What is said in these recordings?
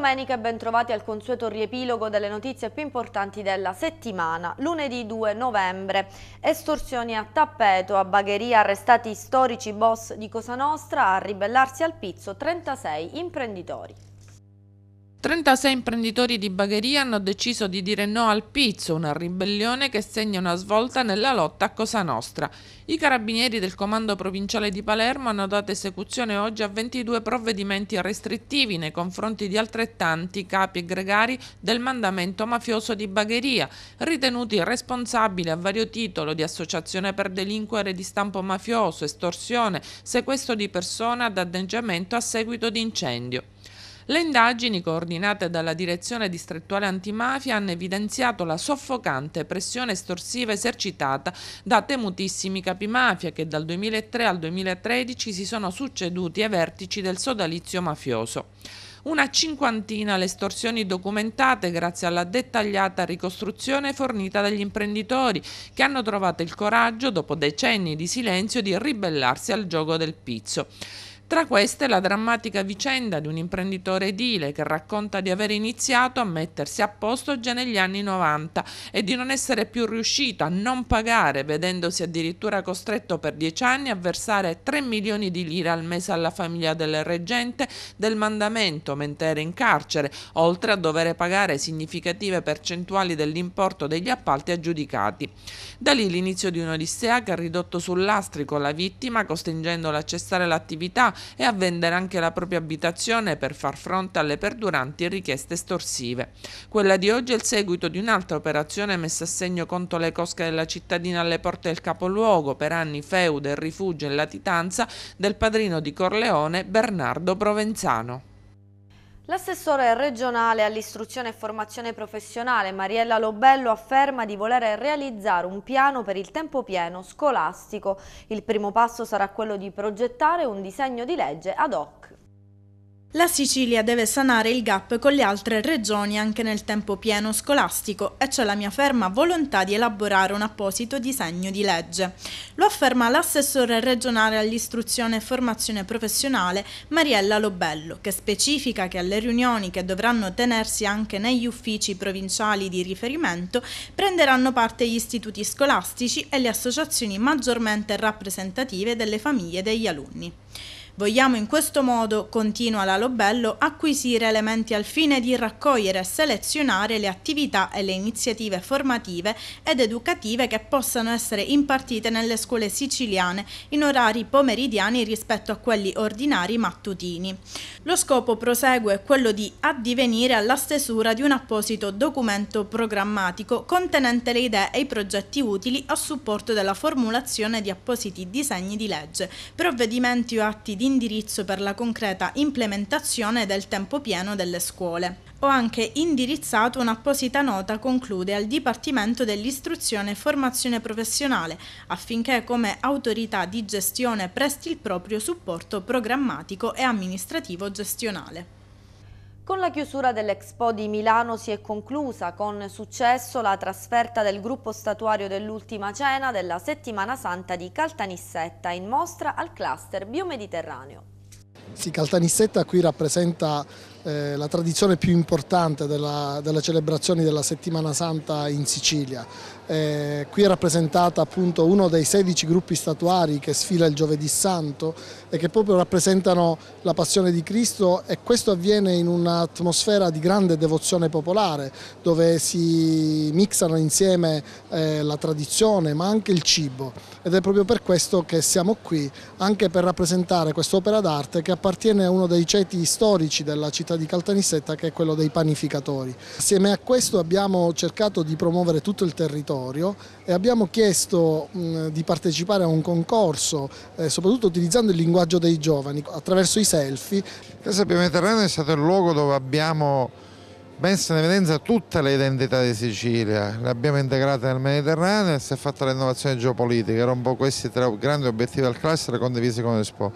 domenica e bentrovati al consueto riepilogo delle notizie più importanti della settimana. Lunedì 2 novembre, estorsioni a tappeto, a Bagheria arrestati storici boss di Cosa Nostra, a ribellarsi al pizzo 36 imprenditori. 36 imprenditori di Bagheria hanno deciso di dire no al pizzo, una ribellione che segna una svolta nella lotta a Cosa Nostra. I carabinieri del Comando Provinciale di Palermo hanno dato esecuzione oggi a 22 provvedimenti restrittivi nei confronti di altrettanti capi gregari del mandamento mafioso di Bagheria, ritenuti responsabili a vario titolo di associazione per delinquere di stampo mafioso, estorsione, sequestro di persona, danneggiamento a seguito di incendio. Le indagini, coordinate dalla Direzione Distrettuale Antimafia, hanno evidenziato la soffocante pressione estorsiva esercitata da temutissimi capimafia che dal 2003 al 2013 si sono succeduti ai vertici del sodalizio mafioso una cinquantina le estorsioni documentate grazie alla dettagliata ricostruzione fornita dagli imprenditori che hanno trovato il coraggio, dopo decenni di silenzio, di ribellarsi al gioco del pizzo. Tra queste la drammatica vicenda di un imprenditore edile che racconta di aver iniziato a mettersi a posto già negli anni 90 e di non essere più riuscito a non pagare, vedendosi addirittura costretto per dieci anni a versare 3 milioni di lire al mese alla famiglia del reggente del mandamento mentre era in carcere, oltre a dover pagare significative percentuali dell'importo degli appalti aggiudicati. Da lì l'inizio di un'odissea che ha ridotto sul lastrico la vittima, costringendola a cessare l'attività e a vendere anche la propria abitazione per far fronte alle perduranti richieste estorsive. Quella di oggi è il seguito di un'altra operazione messa a segno contro le cosche della cittadina alle porte del capoluogo, per anni feude, rifugio e latitanza del padrino di Corleone Bernardo Provenzano. L'assessore regionale all'istruzione e formazione professionale Mariella Lobello afferma di voler realizzare un piano per il tempo pieno scolastico. Il primo passo sarà quello di progettare un disegno di legge ad hoc. La Sicilia deve sanare il gap con le altre regioni anche nel tempo pieno scolastico e c'è la mia ferma volontà di elaborare un apposito disegno di legge. Lo afferma l'assessore regionale all'istruzione e formazione professionale Mariella Lobello, che specifica che alle riunioni che dovranno tenersi anche negli uffici provinciali di riferimento prenderanno parte gli istituti scolastici e le associazioni maggiormente rappresentative delle famiglie degli alunni. Vogliamo in questo modo, continua la Lobello, acquisire elementi al fine di raccogliere e selezionare le attività e le iniziative formative ed educative che possano essere impartite nelle scuole siciliane in orari pomeridiani rispetto a quelli ordinari mattutini. Lo scopo prosegue quello di addivenire alla stesura di un apposito documento programmatico contenente le idee e i progetti utili a supporto della formulazione di appositi disegni di legge, provvedimenti o atti di indirizzo per la concreta implementazione del tempo pieno delle scuole. Ho anche indirizzato un'apposita nota, conclude, al Dipartimento dell'Istruzione e Formazione Professionale affinché come autorità di gestione presti il proprio supporto programmatico e amministrativo gestionale. Con la chiusura dell'Expo di Milano si è conclusa con successo la trasferta del gruppo statuario dell'ultima cena della Settimana Santa di Caltanissetta in mostra al cluster biomediterraneo. Sì, Caltanissetta qui rappresenta eh, la tradizione più importante della, delle celebrazioni della Settimana Santa in Sicilia eh, qui è rappresentata appunto uno dei 16 gruppi statuari che sfila il giovedì santo e che proprio rappresentano la passione di Cristo e questo avviene in un'atmosfera di grande devozione popolare dove si mixano insieme eh, la tradizione ma anche il cibo ed è proprio per questo che siamo qui anche per rappresentare quest'opera d'arte che appartiene a uno dei ceti storici della città di Caltanissetta che è quello dei panificatori. Assieme a questo abbiamo cercato di promuovere tutto il territorio territorio e abbiamo chiesto di partecipare a un concorso, eh, soprattutto utilizzando il linguaggio dei giovani, attraverso i selfie. Casa Mediterraneo è stato il luogo dove abbiamo messo in evidenza tutte le identità di Sicilia, le abbiamo integrate nel Mediterraneo e si è fatta l'innovazione geopolitica, erano un po' questi tre grandi obiettivi del cluster condivisi con l'Expo.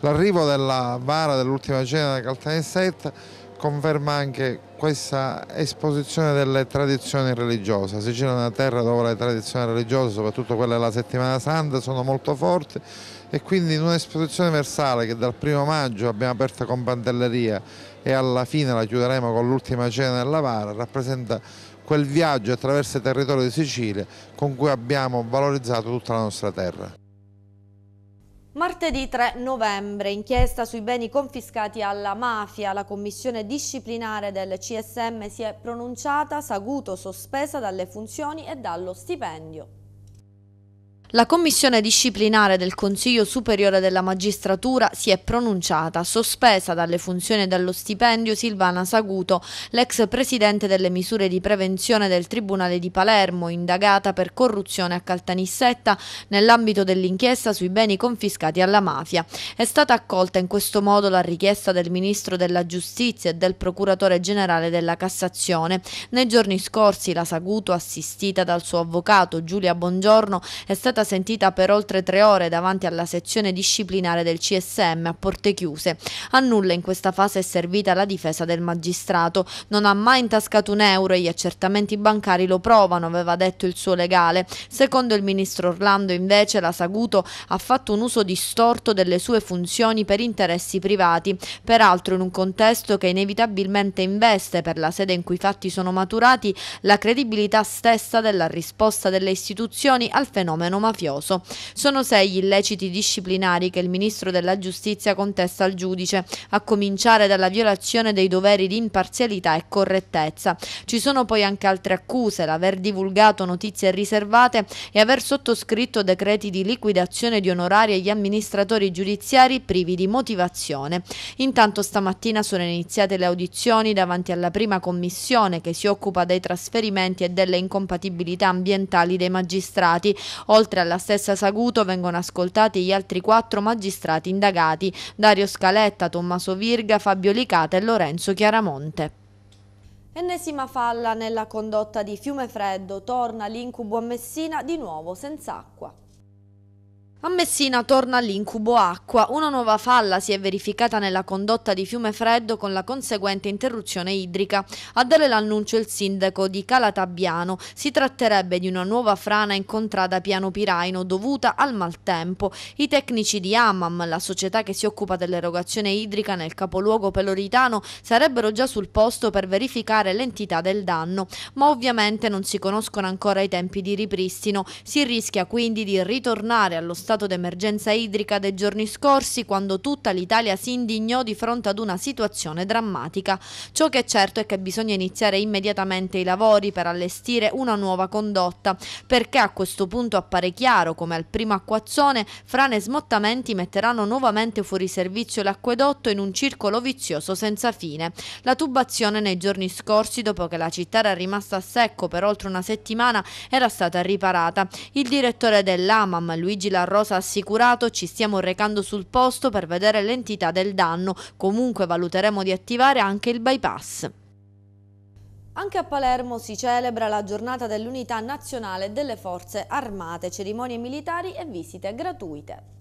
L'arrivo della vara dell'ultima cena da Caltanissetta conferma anche questa esposizione delle tradizioni religiose. Sicilia è una terra dove le tradizioni religiose, soprattutto quelle della settimana santa, sono molto forti e quindi in un'esposizione versale che dal primo maggio abbiamo aperta con Pantelleria e alla fine la chiuderemo con l'ultima cena della Vara, rappresenta quel viaggio attraverso il territorio di Sicilia con cui abbiamo valorizzato tutta la nostra terra. Martedì 3 novembre, inchiesta sui beni confiscati alla mafia. La commissione disciplinare del CSM si è pronunciata, Saguto sospesa dalle funzioni e dallo stipendio. La Commissione disciplinare del Consiglio Superiore della Magistratura si è pronunciata, sospesa dalle funzioni e dallo stipendio Silvana Saguto, l'ex presidente delle misure di prevenzione del Tribunale di Palermo, indagata per corruzione a Caltanissetta nell'ambito dell'inchiesta sui beni confiscati alla mafia. È stata accolta in questo modo la richiesta del Ministro della Giustizia e del Procuratore Generale della Cassazione. Nei giorni scorsi la Saguto, assistita dal suo avvocato Giulia Bongiorno, è stata stata sentita per oltre tre ore davanti alla sezione disciplinare del CSM a porte chiuse. A nulla in questa fase è servita la difesa del magistrato. Non ha mai intascato un euro e gli accertamenti bancari lo provano, aveva detto il suo legale. Secondo il ministro Orlando invece la Saguto ha fatto un uso distorto delle sue funzioni per interessi privati, peraltro in un contesto che inevitabilmente investe per la sede in cui i fatti sono maturati la credibilità stessa della risposta delle istituzioni al fenomeno mafioso. Sono sei gli illeciti disciplinari che il ministro della giustizia contesta al giudice, a cominciare dalla violazione dei doveri di imparzialità e correttezza. Ci sono poi anche altre accuse, l'aver divulgato notizie riservate e aver sottoscritto decreti di liquidazione di onorari agli amministratori giudiziari privi di motivazione. Intanto stamattina sono iniziate le audizioni davanti alla prima commissione che si occupa dei trasferimenti e delle incompatibilità ambientali dei magistrati, oltre Oltre alla stessa Saguto vengono ascoltati gli altri quattro magistrati indagati, Dario Scaletta, Tommaso Virga, Fabio Licata e Lorenzo Chiaramonte. Ennesima falla nella condotta di Fiume Freddo, torna l'incubo a Messina di nuovo senza acqua. A Messina torna l'incubo acqua. Una nuova falla si è verificata nella condotta di Fiume Freddo con la conseguente interruzione idrica. A dare l'annuncio il sindaco di Calatabiano. Si tratterebbe di una nuova frana incontrata a Piano Piraino dovuta al maltempo. I tecnici di Amam, la società che si occupa dell'erogazione idrica nel capoluogo peloritano, sarebbero già sul posto per verificare l'entità del danno. Ma ovviamente non si conoscono ancora i tempi di ripristino. Si rischia quindi di ritornare allo stato stato d'emergenza idrica dei giorni scorsi quando tutta l'Italia si indignò di fronte ad una situazione drammatica. Ciò che è certo è che bisogna iniziare immediatamente i lavori per allestire una nuova condotta, perché a questo punto appare chiaro come al primo acquazzone frane e smottamenti metteranno nuovamente fuori servizio l'acquedotto in un circolo vizioso senza fine. La tubazione nei giorni scorsi, dopo che la città era rimasta a secco per oltre una settimana, era stata riparata. Il direttore dell'AMAM, Luigi Larro, Rosa ha assicurato ci stiamo recando sul posto per vedere l'entità del danno, comunque valuteremo di attivare anche il bypass. Anche a Palermo si celebra la giornata dell'unità nazionale delle forze armate, cerimonie militari e visite gratuite.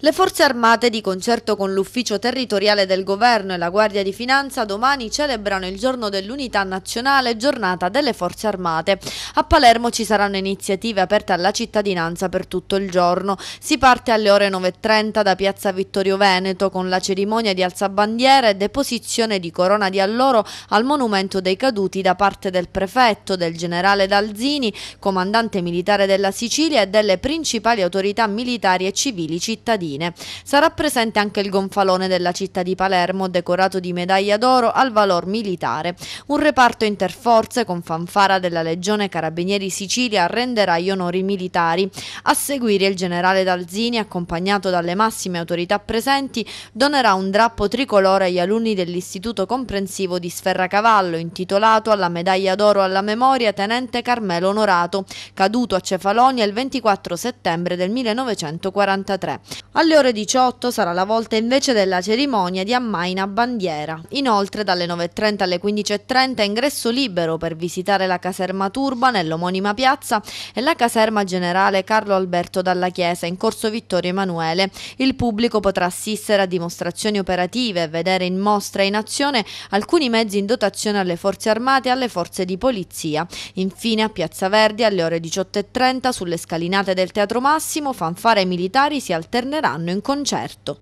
Le forze armate, di concerto con l'Ufficio Territoriale del Governo e la Guardia di Finanza, domani celebrano il Giorno dell'Unità Nazionale, giornata delle Forze Armate. A Palermo ci saranno iniziative aperte alla cittadinanza per tutto il giorno. Si parte alle ore 9.30 da Piazza Vittorio Veneto con la cerimonia di alzabandiera e deposizione di corona di alloro al Monumento dei Caduti da parte del prefetto, del generale Dalzini, comandante militare della Sicilia e delle principali autorità militari e civili cittadine cittadine. Sarà presente anche il gonfalone della città di Palermo, decorato di medaglia d'oro al valor militare. Un reparto interforze con fanfara della Legione Carabinieri Sicilia renderà gli onori militari. A seguire il generale Dalzini, accompagnato dalle massime autorità presenti, donerà un drappo tricolore agli alunni dell'Istituto Comprensivo di Sferracavallo, intitolato alla medaglia d'oro alla memoria tenente Carmelo Onorato, caduto a Cefalonia il 24 settembre del 1943. Alle ore 18 sarà la volta invece della cerimonia di ammaina bandiera. Inoltre dalle 9.30 alle 15.30 è ingresso libero per visitare la caserma Turba nell'omonima piazza e la caserma generale Carlo Alberto Dalla Chiesa in corso Vittorio Emanuele. Il pubblico potrà assistere a dimostrazioni operative e vedere in mostra e in azione alcuni mezzi in dotazione alle forze armate e alle forze di polizia. Infine a Piazza Verdi alle ore 18.30 sulle scalinate del Teatro Massimo fanfare militari si alternano ritorneranno in concerto.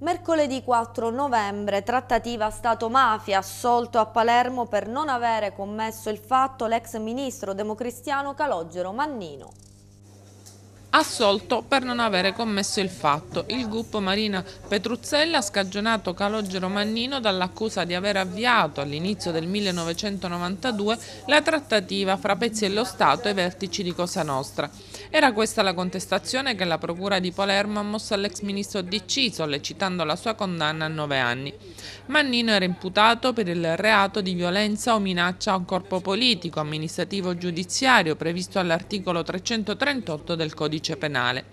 Mercoledì 4 novembre, trattativa Stato-mafia, assolto a Palermo per non avere commesso il fatto l'ex ministro democristiano Calogero Mannino. Assolto per non avere commesso il fatto, il gruppo Marina Petruzzella ha scagionato Calogero Mannino dall'accusa di aver avviato all'inizio del 1992 la trattativa fra Pezzi e lo Stato e vertici di Cosa Nostra. Era questa la contestazione che la Procura di Palermo ha mosso all'ex ministro DC, sollecitando la sua condanna a nove anni. Mannino era imputato per il reato di violenza o minaccia a un corpo politico, amministrativo o giudiziario, previsto all'articolo 338 del Codice Penale.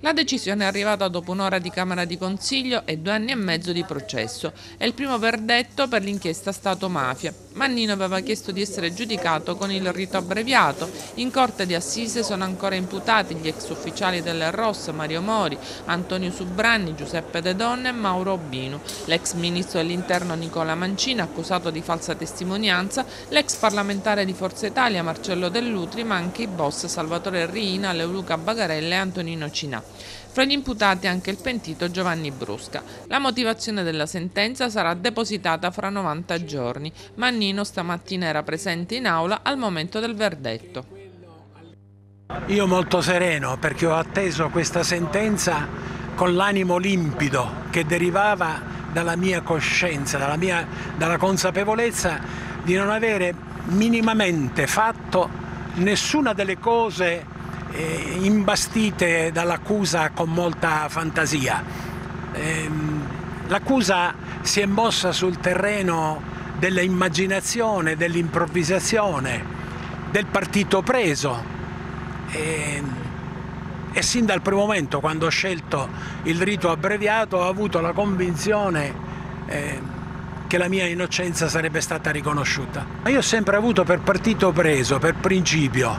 La decisione è arrivata dopo un'ora di Camera di Consiglio e due anni e mezzo di processo. È il primo verdetto per l'inchiesta Stato Mafia. Mannino aveva chiesto di essere giudicato con il rito abbreviato. In Corte di Assise sono ancora imputati imputati gli ex ufficiali delle ROS Mario Mori, Antonio Subranni, Giuseppe De Donne e Mauro Obino, l'ex ministro dell'interno Nicola Mancina accusato di falsa testimonianza, l'ex parlamentare di Forza Italia Marcello Dell'Utri ma anche i boss Salvatore Riina, Leoluca Bagarella e Antonino Cinà. Fra gli imputati anche il pentito Giovanni Brusca. La motivazione della sentenza sarà depositata fra 90 giorni. Mannino stamattina era presente in aula al momento del verdetto. Io molto sereno perché ho atteso questa sentenza con l'animo limpido che derivava dalla mia coscienza, dalla, mia, dalla consapevolezza di non avere minimamente fatto nessuna delle cose eh, imbastite dall'accusa con molta fantasia. Eh, L'accusa si è mossa sul terreno dell'immaginazione, dell'improvvisazione, del partito preso, e, ehm, e sin dal primo momento, quando ho scelto il rito abbreviato, ho avuto la convinzione eh, che la mia innocenza sarebbe stata riconosciuta. Ma io ho sempre avuto per partito preso, per principio,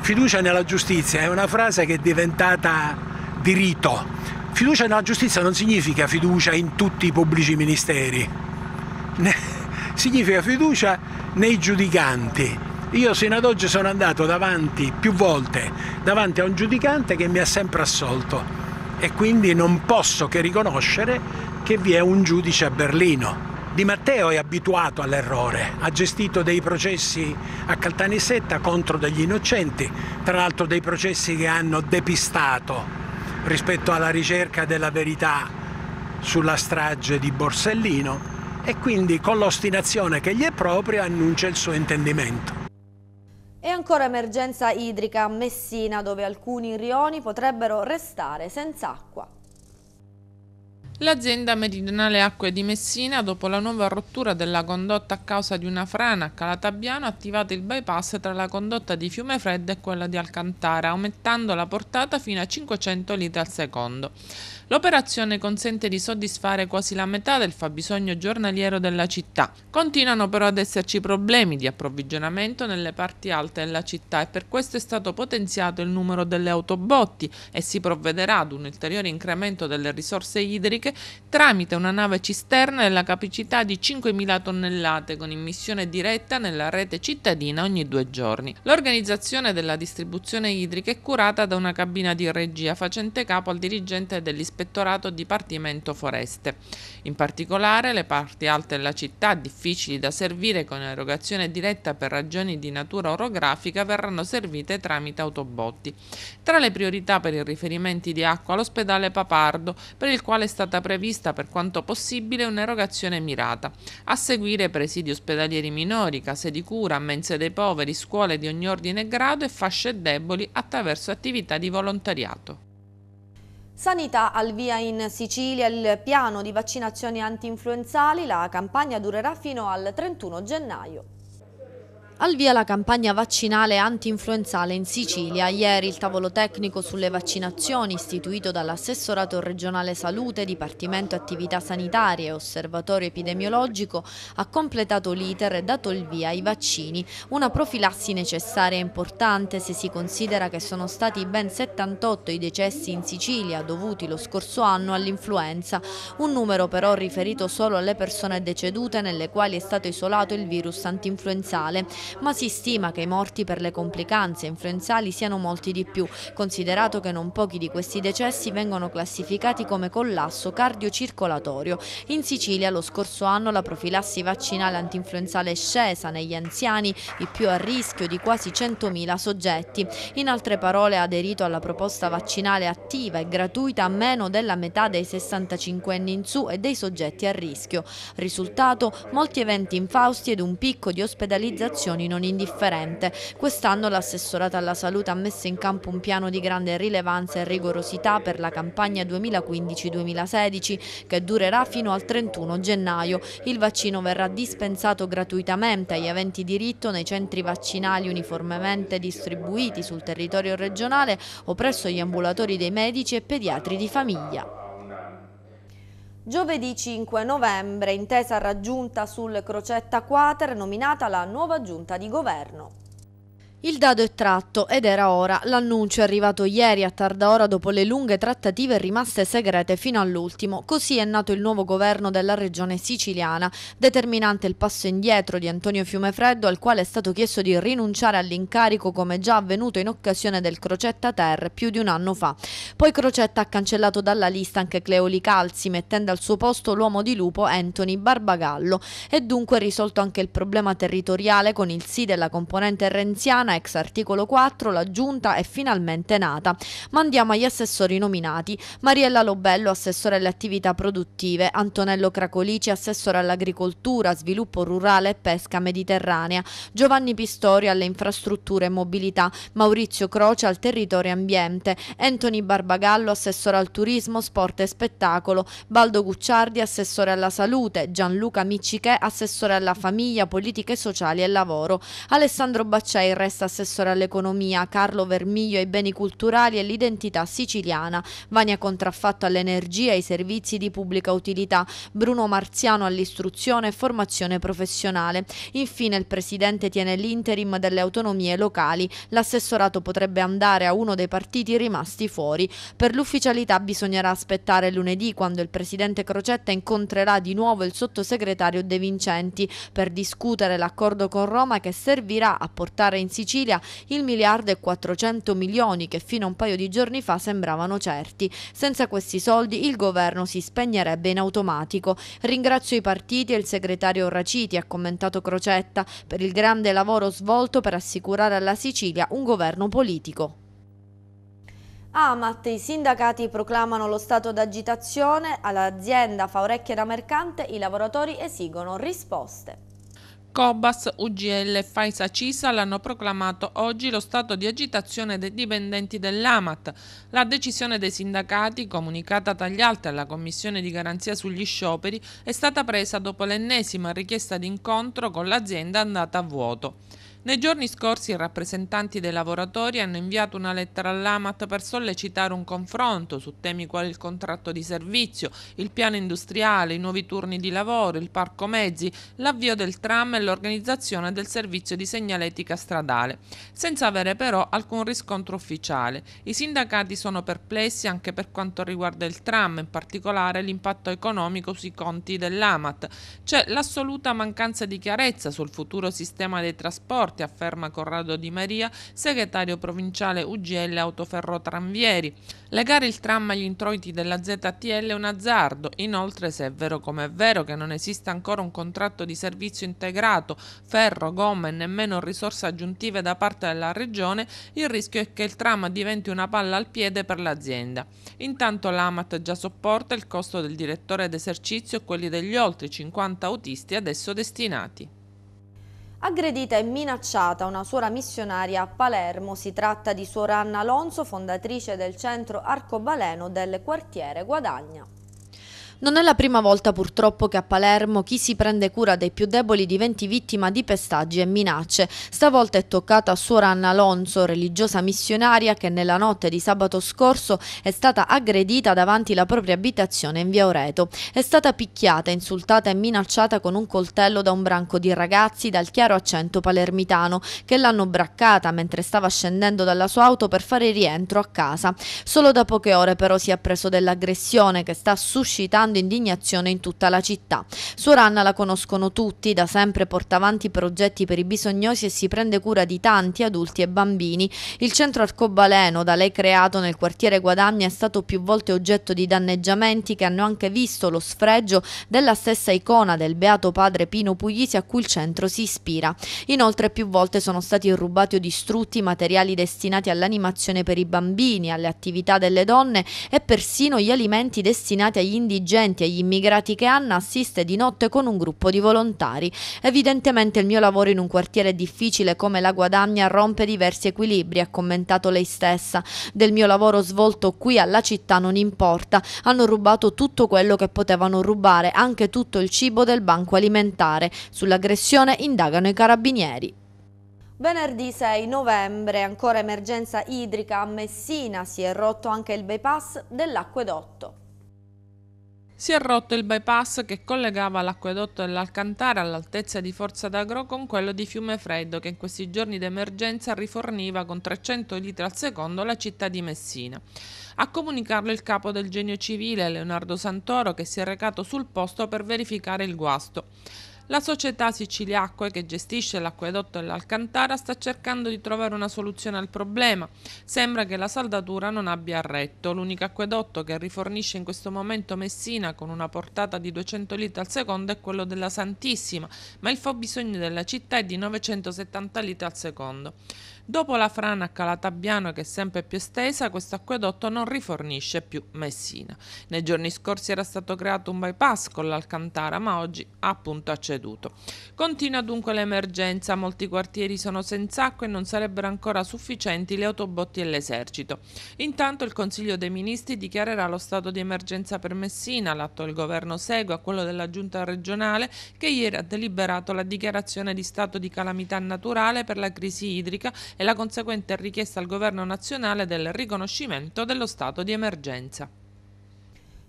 fiducia nella giustizia, è una frase che è diventata di rito. Fiducia nella giustizia non significa fiducia in tutti i pubblici ministeri, significa fiducia nei giudicanti, io sino ad oggi sono andato davanti più volte davanti a un giudicante che mi ha sempre assolto e quindi non posso che riconoscere che vi è un giudice a Berlino. Di Matteo è abituato all'errore, ha gestito dei processi a Caltanissetta contro degli innocenti, tra l'altro dei processi che hanno depistato rispetto alla ricerca della verità sulla strage di Borsellino e quindi con l'ostinazione che gli è propria annuncia il suo intendimento. E ancora emergenza idrica a Messina, dove alcuni rioni potrebbero restare senza acqua. L'azienda Meridionale Acque di Messina, dopo la nuova rottura della condotta a causa di una frana a Calatabiano, ha attivato il bypass tra la condotta di Fiume Freddo e quella di Alcantara, aumentando la portata fino a 500 litri al secondo. L'operazione consente di soddisfare quasi la metà del fabbisogno giornaliero della città. Continuano però ad esserci problemi di approvvigionamento nelle parti alte della città e per questo è stato potenziato il numero delle autobotti e si provvederà ad un ulteriore incremento delle risorse idriche tramite una nave cisterna della capacità di 5.000 tonnellate con immissione diretta nella rete cittadina ogni due giorni. L'organizzazione della distribuzione idrica è curata da una cabina di regia facente capo al dirigente dell'ispezione dell'Ispettorato Dipartimento Foreste. In particolare le parti alte della città, difficili da servire con erogazione diretta per ragioni di natura orografica, verranno servite tramite autobotti. Tra le priorità per i riferimenti di acqua l'ospedale Papardo, per il quale è stata prevista per quanto possibile un'erogazione mirata. A seguire presidi ospedalieri minori, case di cura, mense dei poveri, scuole di ogni ordine e grado e fasce deboli attraverso attività di volontariato. Sanità al via in Sicilia il piano di vaccinazioni anti-influenzali, la campagna durerà fino al 31 gennaio. Al via la campagna vaccinale anti-influenzale in Sicilia. Ieri il tavolo tecnico sulle vaccinazioni istituito dall'assessorato regionale salute, Dipartimento attività sanitarie e osservatorio epidemiologico ha completato l'iter e dato il via ai vaccini, una profilassi necessaria e importante se si considera che sono stati ben 78 i decessi in Sicilia dovuti lo scorso anno all'influenza, un numero però riferito solo alle persone decedute nelle quali è stato isolato il virus anti-influenzale ma si stima che i morti per le complicanze influenzali siano molti di più, considerato che non pochi di questi decessi vengono classificati come collasso cardiocircolatorio. In Sicilia lo scorso anno la profilassi vaccinale antinfluenzale è scesa negli anziani, i più a rischio di quasi 100.000 soggetti. In altre parole ha aderito alla proposta vaccinale attiva e gratuita a meno della metà dei 65 anni in su e dei soggetti a rischio. Risultato, molti eventi infausti ed un picco di ospedalizzazione situazioni non indifferente. Quest'anno l'assessorato alla salute ha messo in campo un piano di grande rilevanza e rigorosità per la campagna 2015-2016 che durerà fino al 31 gennaio. Il vaccino verrà dispensato gratuitamente agli aventi diritto nei centri vaccinali uniformemente distribuiti sul territorio regionale o presso gli ambulatori dei medici e pediatri di famiglia. Giovedì 5 novembre, intesa raggiunta sul Crocetta Quater, nominata la nuova giunta di governo. Il dado è tratto ed era ora. L'annuncio è arrivato ieri a tarda ora dopo le lunghe trattative rimaste segrete fino all'ultimo. Così è nato il nuovo governo della regione siciliana, determinante il passo indietro di Antonio Fiumefreddo al quale è stato chiesto di rinunciare all'incarico come già avvenuto in occasione del Crocetta Ter più di un anno fa. Poi Crocetta ha cancellato dalla lista anche Cleoli Calzi mettendo al suo posto l'uomo di lupo Anthony Barbagallo e dunque risolto anche il problema territoriale con il sì della componente renziana Toscana, ex articolo 4, la giunta è finalmente nata. Mandiamo agli assessori nominati Mariella Lobello, assessore alle attività produttive, Antonello Cracolici, assessore all'agricoltura, sviluppo rurale e pesca mediterranea, Giovanni Pistori alle infrastrutture e mobilità, Maurizio Croce al territorio e ambiente, Anthony Barbagallo, assessore al turismo, sport e spettacolo, Baldo Gucciardi, assessore alla salute, Gianluca Miccichè, assessore alla famiglia, politiche sociali e lavoro, Alessandro Baccei, resta assessore all'economia Carlo Vermiglio ai beni culturali e l'identità siciliana, Vania Contraffatto all'energia e ai servizi di pubblica utilità, Bruno Marziano all'istruzione e formazione professionale. Infine il Presidente tiene l'interim delle autonomie locali, l'assessorato potrebbe andare a uno dei partiti rimasti fuori. Per l'ufficialità bisognerà aspettare lunedì quando il Presidente Crocetta incontrerà di nuovo il sottosegretario De Vincenti per discutere l'accordo con Roma che servirà a portare in Sicilia Sicilia il miliardo e 400 milioni che fino a un paio di giorni fa sembravano certi. Senza questi soldi il governo si spegnerebbe in automatico. Ringrazio i partiti e il segretario Raciti, ha commentato Crocetta, per il grande lavoro svolto per assicurare alla Sicilia un governo politico. Amat, i sindacati proclamano lo stato d'agitazione, all'azienda fa orecchie da mercante, i lavoratori esigono risposte. Cobas, UGL e Faisa Cisa l'hanno proclamato oggi lo stato di agitazione dei dipendenti dell'Amat. La decisione dei sindacati, comunicata dagli altri alla Commissione di garanzia sugli scioperi, è stata presa dopo l'ennesima richiesta di incontro con l'azienda andata a vuoto. Nei giorni scorsi i rappresentanti dei lavoratori hanno inviato una lettera all'Amat per sollecitare un confronto su temi quali il contratto di servizio, il piano industriale, i nuovi turni di lavoro, il parco mezzi, l'avvio del tram e l'organizzazione del servizio di segnaletica stradale, senza avere però alcun riscontro ufficiale. I sindacati sono perplessi anche per quanto riguarda il tram, in particolare l'impatto economico sui conti dell'Amat. C'è l'assoluta mancanza di chiarezza sul futuro sistema dei trasporti trasporti, afferma Corrado Di Maria, segretario provinciale UGL Autoferro Tranvieri. Legare il tram agli introiti della ZTL è un azzardo, inoltre se è vero come è vero che non esiste ancora un contratto di servizio integrato, ferro, gomma e nemmeno risorse aggiuntive da parte della regione, il rischio è che il tram diventi una palla al piede per l'azienda. Intanto l'AMAT già sopporta il costo del direttore d'esercizio e quelli degli oltre 50 autisti adesso destinati. Aggredita e minacciata una suora missionaria a Palermo, si tratta di suora Anna Alonso, fondatrice del centro arcobaleno del quartiere Guadagna. Non è la prima volta purtroppo che a Palermo chi si prende cura dei più deboli diventi vittima di pestaggi e minacce. Stavolta è toccata a suor Anna Alonso, religiosa missionaria che nella notte di sabato scorso è stata aggredita davanti la propria abitazione in via Oreto. È stata picchiata, insultata e minacciata con un coltello da un branco di ragazzi dal chiaro accento palermitano che l'hanno braccata mentre stava scendendo dalla sua auto per fare rientro a casa. Solo da poche ore però si è appreso dell'aggressione che sta suscitando suscitando indignazione in tutta la città. Suoranna la conoscono tutti, da sempre porta avanti progetti per i bisognosi e si prende cura di tanti adulti e bambini. Il centro arcobaleno, da lei creato nel quartiere Guadagna, è stato più volte oggetto di danneggiamenti che hanno anche visto lo sfregio della stessa icona del beato padre Pino Puglisi a cui il centro si ispira. Inoltre più volte sono stati rubati o distrutti materiali destinati all'animazione per i bambini, alle attività delle donne e persino gli alimenti destinati agli indigeni indigenti e gli immigrati che Anna assiste di notte con un gruppo di volontari. Evidentemente il mio lavoro in un quartiere difficile come la Guadagna rompe diversi equilibri, ha commentato lei stessa. Del mio lavoro svolto qui alla città non importa, hanno rubato tutto quello che potevano rubare, anche tutto il cibo del banco alimentare. Sull'aggressione indagano i carabinieri. Venerdì 6 novembre, ancora emergenza idrica a Messina, si è rotto anche il bypass dell'acquedotto. Si è rotto il bypass che collegava l'acquedotto dell'Alcantara all'altezza di Forza d'Agro con quello di Fiume Freddo che in questi giorni d'emergenza riforniva con 300 litri al secondo la città di Messina. A comunicarlo il capo del genio civile Leonardo Santoro che si è recato sul posto per verificare il guasto. La società Siciliacque, che gestisce l'acquedotto dell'Alcantara, sta cercando di trovare una soluzione al problema. Sembra che la saldatura non abbia retto. L'unico acquedotto che rifornisce in questo momento Messina con una portata di 200 litri al secondo è quello della Santissima, ma il fabbisogno della città è di 970 litri al secondo. Dopo la frana a Calatabbiano che è sempre più estesa, questo acquedotto non rifornisce più Messina. Nei giorni scorsi era stato creato un bypass con l'Alcantara, ma oggi ha appunto acceduto. Continua dunque l'emergenza, molti quartieri sono senza acqua e non sarebbero ancora sufficienti le autobotti e l'esercito. Intanto il Consiglio dei Ministri dichiarerà lo stato di emergenza per Messina, l'atto del governo segue a quello della giunta regionale che ieri ha deliberato la dichiarazione di stato di calamità naturale per la crisi idrica e la conseguente richiesta al governo nazionale del riconoscimento dello stato di emergenza.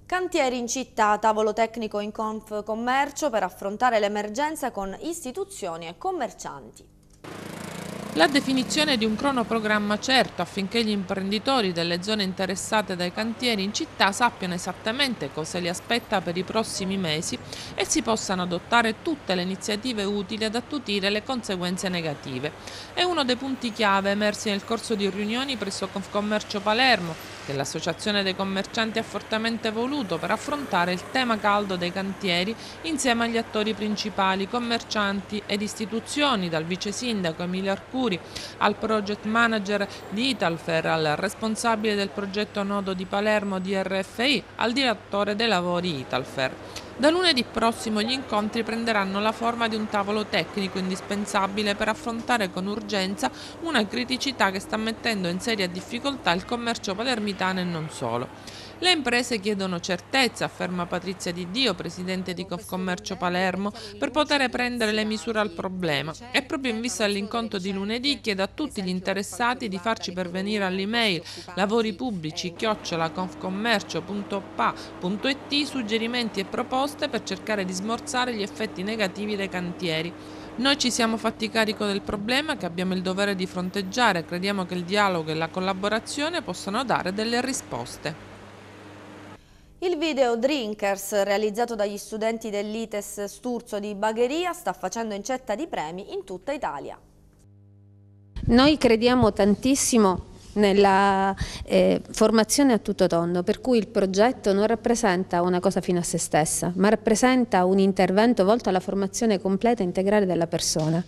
Cantieri in città, tavolo tecnico in Conf Commercio per affrontare l'emergenza con istituzioni e commercianti. La definizione di un cronoprogramma certo affinché gli imprenditori delle zone interessate dai cantieri in città sappiano esattamente cosa li aspetta per i prossimi mesi e si possano adottare tutte le iniziative utili ad attutire le conseguenze negative. È uno dei punti chiave emersi nel corso di riunioni presso Confcommercio Palermo, che l'Associazione dei commercianti ha fortemente voluto per affrontare il tema caldo dei cantieri insieme agli attori principali, commercianti ed istituzioni, dal vice sindaco Emilio Arcuri al project manager di Italfer, al responsabile del progetto Nodo di Palermo di RFI, al direttore dei lavori Italfer. Da lunedì prossimo gli incontri prenderanno la forma di un tavolo tecnico indispensabile per affrontare con urgenza una criticità che sta mettendo in seria difficoltà il commercio palermitano e non solo. Le imprese chiedono certezza, afferma Patrizia Di Dio, presidente di Confcommercio Palermo, per poter prendere le misure al problema. E proprio in vista dell'incontro di lunedì chiede a tutti gli interessati di farci pervenire all'email lavoripubblici chiocciolaconfcommercio.pa.it suggerimenti e proposte per cercare di smorzare gli effetti negativi dei cantieri. Noi ci siamo fatti carico del problema che abbiamo il dovere di fronteggiare e crediamo che il dialogo e la collaborazione possano dare delle risposte. Il video Drinkers, realizzato dagli studenti dell'ITES Sturzo di Bagheria, sta facendo incetta di premi in tutta Italia. Noi crediamo tantissimo nella eh, formazione a tutto tondo, per cui il progetto non rappresenta una cosa fino a se stessa, ma rappresenta un intervento volto alla formazione completa e integrale della persona.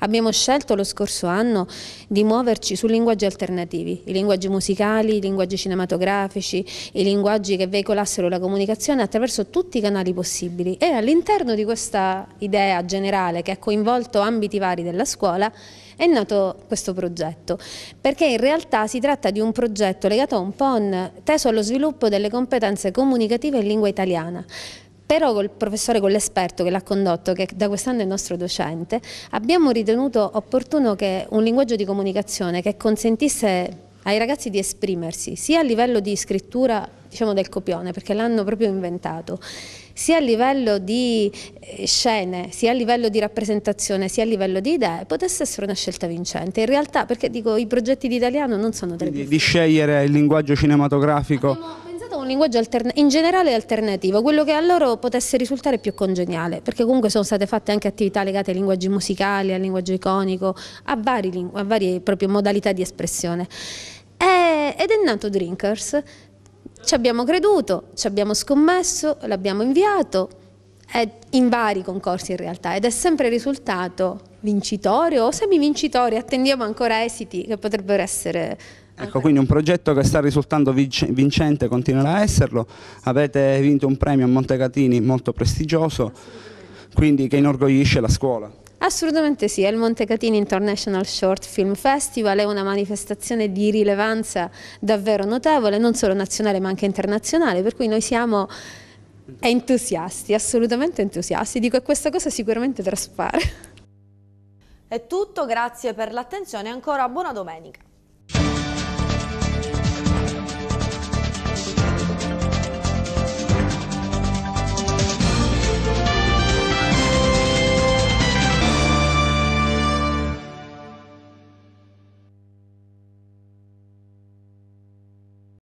Abbiamo scelto lo scorso anno di muoverci su linguaggi alternativi, i linguaggi musicali, i linguaggi cinematografici, i linguaggi che veicolassero la comunicazione attraverso tutti i canali possibili e all'interno di questa idea generale che ha coinvolto ambiti vari della scuola è nato questo progetto, perché in realtà si tratta di un progetto legato a un PON teso allo sviluppo delle competenze comunicative in lingua italiana però col professore, con l'esperto che l'ha condotto, che da quest'anno è il nostro docente, abbiamo ritenuto opportuno che un linguaggio di comunicazione che consentisse ai ragazzi di esprimersi sia a livello di scrittura diciamo, del copione, perché l'hanno proprio inventato, sia a livello di eh, scene, sia a livello di rappresentazione, sia a livello di idee, potesse essere una scelta vincente. In realtà, perché dico, i progetti di italiano non sono delle Di scegliere il linguaggio cinematografico. Abbiamo pensato a un linguaggio in generale alternativo, quello che a loro potesse risultare più congeniale, perché comunque sono state fatte anche attività legate ai linguaggi musicali, al linguaggio iconico, a, vari, a varie modalità di espressione. Eh, ed è nato Drinkers, ci abbiamo creduto, ci abbiamo scommesso, l'abbiamo inviato è in vari concorsi in realtà ed è sempre risultato vincitore o semivincitore, attendiamo ancora esiti che potrebbero essere Ecco, quindi un progetto che sta risultando vincente continuerà a esserlo, avete vinto un premio a Montecatini molto prestigioso, quindi che inorgoglisce la scuola. Assolutamente sì, è il Montecatini International Short Film Festival, è una manifestazione di rilevanza davvero notevole, non solo nazionale ma anche internazionale, per cui noi siamo entusiasti, assolutamente entusiasti, dico che questa cosa sicuramente traspare. È tutto, grazie per l'attenzione e ancora buona domenica.